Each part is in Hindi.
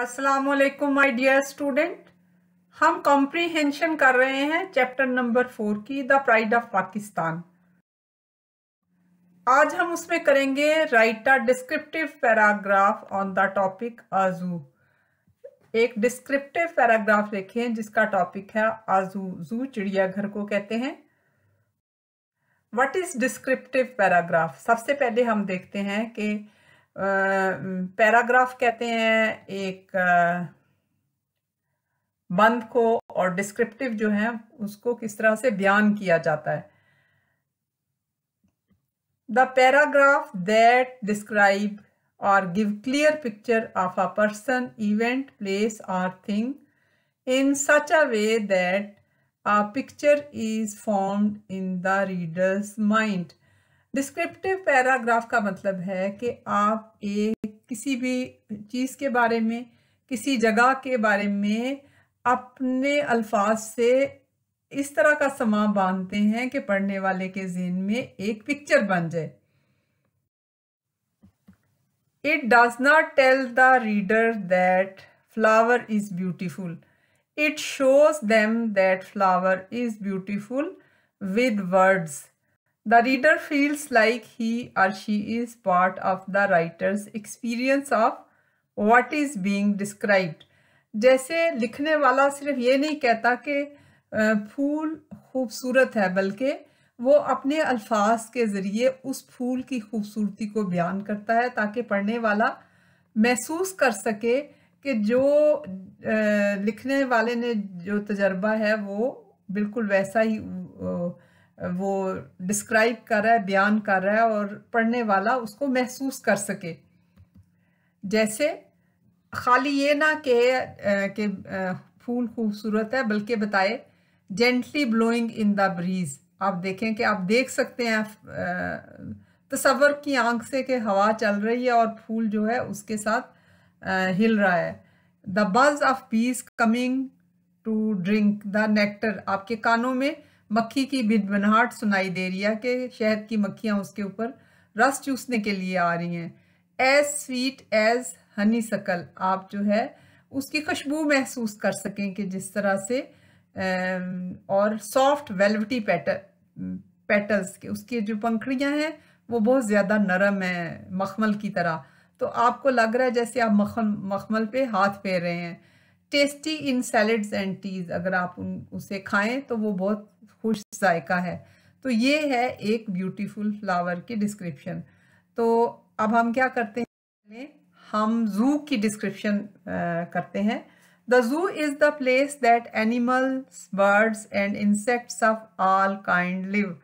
अस्सलाम वालेकुम माय डियर स्टूडेंट हम कॉम्प्रीहेंशन कर रहे हैं चैप्टर नंबर फोर की द प्राइड ऑफ पाकिस्तान आज हम उसमें करेंगे write a descriptive paragraph on the topic a zoo एक डिस्क्रिप्टिव पैराग्राफ लिखें जिसका टॉपिक है आजू जू चिड़ियाघर को कहते हैं व्हाट इज डिस्क्रिप्टिव पैराग्राफ सबसे पहले हम देखते हैं कि पैराग्राफ कहते हैं एक बंद को और डिस्क्रिप्टिव जो है उसको किस तरह से बयान किया जाता है the paragraph that describe or give clear picture of a person event place or thing in such a way that a picture is form in the reader's mind descriptive paragraph का मतलब है कि आप एक किसी भी चीज़ के बारे में किसी जगह के बारे में अपने अल्फाज से इस तरह का समा बांधते हैं कि पढ़ने वाले के जेन में एक पिक्चर बन जाए it does not tell the reader that flower is beautiful it shows them that flower is beautiful with words The reader feels like he or she is part of the writer's experience of what is being described. जैसे लिखने वाला सिर्फ ये नहीं कहता कि फूल खूबसूरत है बल्कि वो अपने अल्फाज के ज़रिए उस फूल की खूबसूरती को बयान करता है ताकि पढ़ने वाला महसूस कर सके कि जो लिखने वाले ने जो तजर्बा है वो बिल्कुल वैसा ही वो डिस्क्राइब कर रहा है बयान कर रहा है और पढ़ने वाला उसको महसूस कर सके जैसे खाली ये ना कि के फूल खूबसूरत है बल्कि बताए gently blowing in the breeze आप देखें कि आप देख सकते हैं तस्वर की आंख से कि हवा चल रही है और फूल जो है उसके साथ हिल रहा है the buzz of bees coming to drink the nectar आपके कानों में मक्खी की भिड़भनाहट सुनाई दे रही है कि शहद की मक्खियाँ उसके ऊपर रस चूसने के लिए आ रही हैं एज स्वीट एज हनी सकल आप जो है उसकी खुशबू महसूस कर सकें कि जिस तरह से और सॉफ्ट वेलवटी पैटल पेटल्स के उसकी जो पंखड़ियाँ हैं वो बहुत ज़्यादा नरम है मखमल की तरह तो आपको लग रहा है जैसे आप मखमल पे हाथ फेर रहे हैं tasty in salads and teas अगर आप उन उसे खाएं तो वो बहुत खुश जायका है तो ये है एक ब्यूटीफुल फ्लावर की डिस्क्रिप्शन तो अब हम क्या करते हैं हम जू की डिस्क्रिप्शन करते हैं the zoo is the place that animals birds and insects of all kind live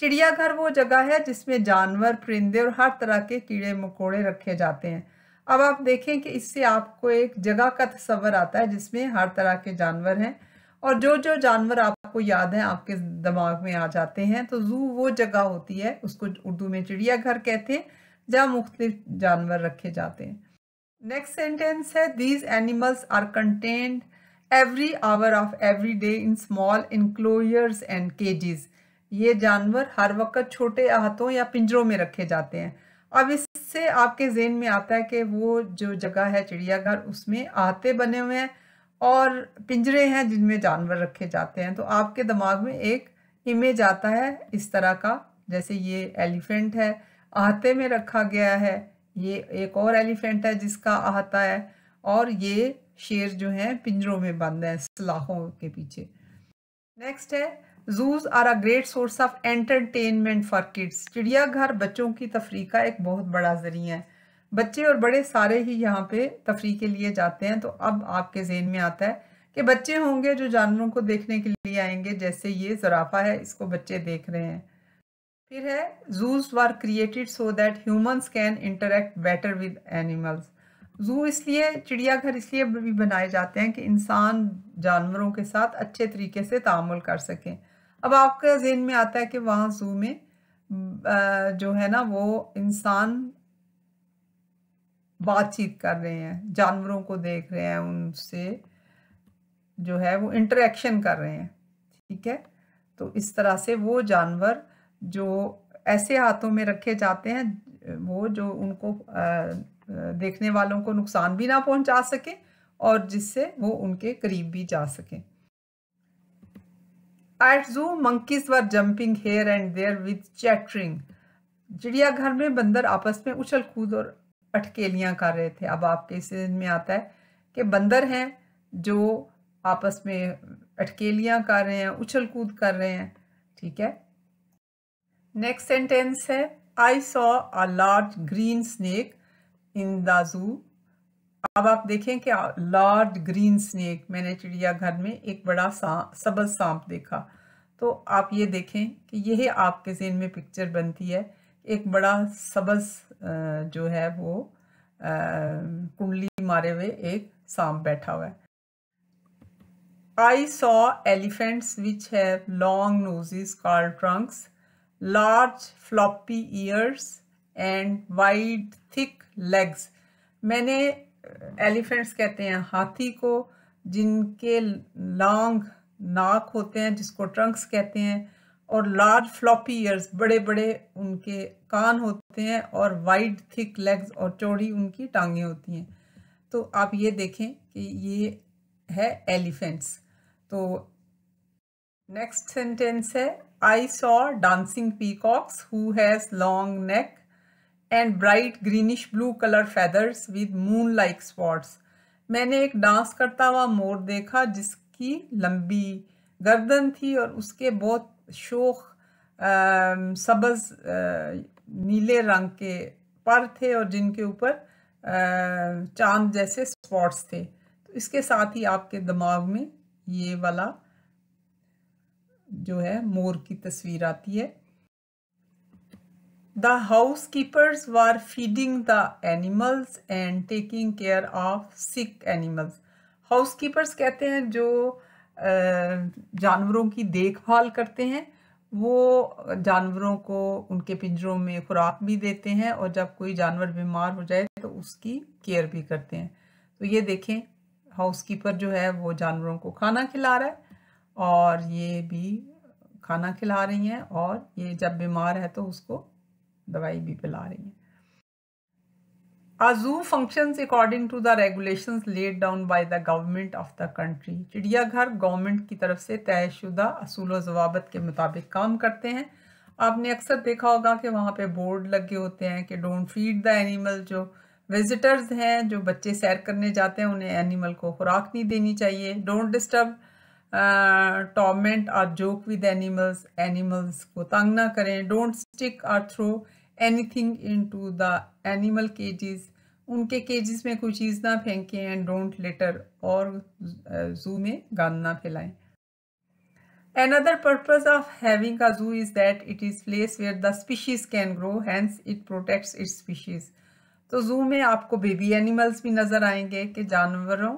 चिड़ियाघर वो जगह है जिसमें जानवर परिंदे और हर तरह के कीड़े मकोड़े रखे जाते हैं अब आप देखें कि इससे आपको एक जगह का तस्वर आता है जिसमें हर तरह के जानवर हैं और जो जो जानवर आपको याद हैं आपके दिमाग में आ जाते हैं तो जू वो जगह होती है उसको उर्दू में चिड़ियाघर कहते हैं जहाँ मुख्तलिफ जानवर रखे जाते हैं नेक्स्ट सेंटेंस है these animals are content every hour of every day in small enclosures and cages ये जानवर हर वक्त छोटे आहतों या पिंजरों में रखे जाते हैं अब इस से आपके जेन में आता है कि वो जो जगह है चिड़ियाघर उसमें आते बने हुए हैं और पिंजरे हैं जिनमें जानवर रखे जाते हैं तो आपके दिमाग में एक इमेज आता है इस तरह का जैसे ये एलिफेंट है आहते में रखा गया है ये एक और एलिफेंट है जिसका आहता है और ये शेर जो है पिंजरों में बंद है सलाखों के पीछे नेक्स्ट है zoos are a great source of entertainment for kids चिड़ियाघर बच्चों की तफरी का एक बहुत बड़ा ज़रिया है बच्चे और बड़े सारे ही यहाँ पे तफरी के लिए जाते हैं तो अब आपके जेन में आता है कि बच्चे होंगे जो जानवरों को देखने के लिए आएंगे जैसे ये जराफा है इसको बच्चे देख रहे हैं फिर है zoos were created so that humans can interact better with animals zoo इसलिए चिड़ियाघर इसलिए भी बनाए जाते हैं कि इंसान जानवरों के साथ अच्छे तरीके से तामुल कर सकें अब आपका जहन में आता है कि वहाँ जू में जो है ना वो इंसान बातचीत कर रहे हैं जानवरों को देख रहे हैं उनसे जो है वो इंटरेक्शन कर रहे हैं ठीक है तो इस तरह से वो जानवर जो ऐसे हाथों में रखे जाते हैं वो जो उनको देखने वालों को नुकसान भी ना पहुंचा सके और जिससे वो उनके करीब भी जा सकें at zoo monkeys were jumping here and there with chattering चिड़ियाघर में बंदर आपस में उछल कूद और अटकेलियाँ कर रहे थे अब आपके इस में आता है कि बंदर हैं जो आपस में अटकेलियाँ कर रहे हैं उछल कूद कर रहे हैं ठीक है नेक्स्ट सेंटेंस है I saw a large green snake in the zoo अब आप देखें कि लार्ज ग्रीन स्नेक मैंने चिड़ियाघर में एक बड़ा सा सबल सांप देखा तो आप ये देखें कि यह आपके जेन में पिक्चर बनती है एक बड़ा सबज जो है वो कुंडली मारे हुए एक सांप बैठा हुआ है I saw elephants which have long noses curl trunks large floppy ears and wide thick legs मैंने एलिफेंट्स कहते हैं हाथी को जिनके लॉन्ग नाक होते हैं जिसको ट्रंक्स कहते हैं और लार्ज फ्लॉपी ईयर्स बड़े बड़े उनके कान होते हैं और वाइड थिक लेग्स और चौड़ी उनकी टांगें होती हैं तो आप ये देखें कि ये है एलिफेंट्स तो नेक्स्ट सेंटेंस है I saw dancing peacocks who has long neck and bright greenish blue colour feathers with moon like spots मैंने एक डांस करता हुआ मोर देखा जिसकी लंबी गर्दन थी और उसके बहुत शोख सबज़ नीले रंग के पर थे और जिनके ऊपर चांद जैसे स्पॉट्स थे तो इसके साथ ही आपके दिमाग में ये वाला जो है मोर की तस्वीर आती है The housekeepers were feeding the animals and taking care of sick animals. Housekeepers कहते हैं जो जानवरों की देखभाल करते हैं वो जानवरों को उनके पिंजरों में खुराक भी देते हैं और जब कोई जानवर बीमार हो जाए तो उसकी केयर भी करते हैं तो ये देखें हाउस कीपर जो है वो जानवरों को खाना खिला रहा है और ये भी खाना खिला रही हैं और ये जब बीमार है तो उसको दवाई भी पिला रही हैं a zoo functions according to the regulations laid down by the government of the country चिड़ियाघर गवर्नमेंट की तरफ से तयशुदा असूल जवाबत के मुताबिक काम करते हैं आपने अक्सर देखा होगा कि वहाँ पे बोर्ड लगे होते हैं कि डोंट फीड द एनिमल जो विजिटर्स हैं जो बच्चे सैर करने जाते हैं उन्हें एनिमल को खुराक नहीं देनी चाहिए don't disturb torment or joke with animals animals को तंग ना करें don't stick or throw anything into the animal cages उनके केजेस में कोई चीज़ ना फेंकें एंड डोंट लेटर और जू uh, में गंद ना फैलाएं Another purpose of having a zoo is that it is place where the species can grow, hence it protects its species. तो जू में आपको बेबी एनिमल्स भी नज़र आएंगे कि जानवरों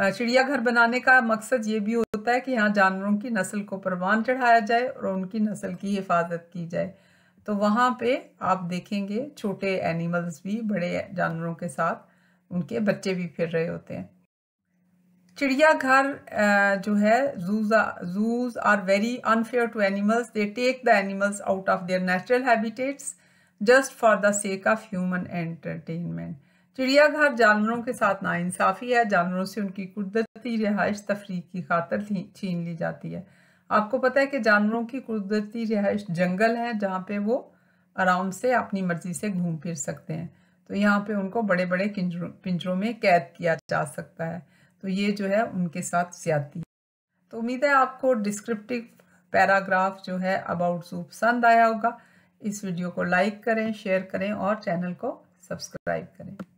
चिड़ियाघर बनाने का मकसद ये भी होता है कि यहाँ जानवरों की नस्ल को परवान चढ़ाया जाए और उनकी नस्ल की हिफाजत की जाए तो वहाँ पे आप देखेंगे छोटे एनिमल्स भी बड़े जानवरों के साथ उनके बच्चे भी फिर रहे होते हैं चिड़ियाघर जो है zoos zoos are very unfair to animals they take the animals out of their natural habitats just for the sake of human entertainment चिड़ियाघर जानवरों के साथ नाइंसाफ़ी है जानवरों से उनकी कुदरती रिहाइश तफरी की खातर छीन ली जाती है आपको पता है कि जानवरों की कुदरती रिहाइश जंगल है जहाँ पे वो आराम से अपनी मर्जी से घूम फिर सकते हैं तो यहाँ पे उनको बड़े बड़े पिंजरों में कैद किया जा सकता है तो ये जो है उनके साथ ज्यादा तो उम्मीद है आपको डिस्क्रिप्टिव पैराग्राफ जो है अबाउट जू पसंद आया होगा इस वीडियो को लाइक करें शेयर करें और चैनल को सब्सक्राइब करें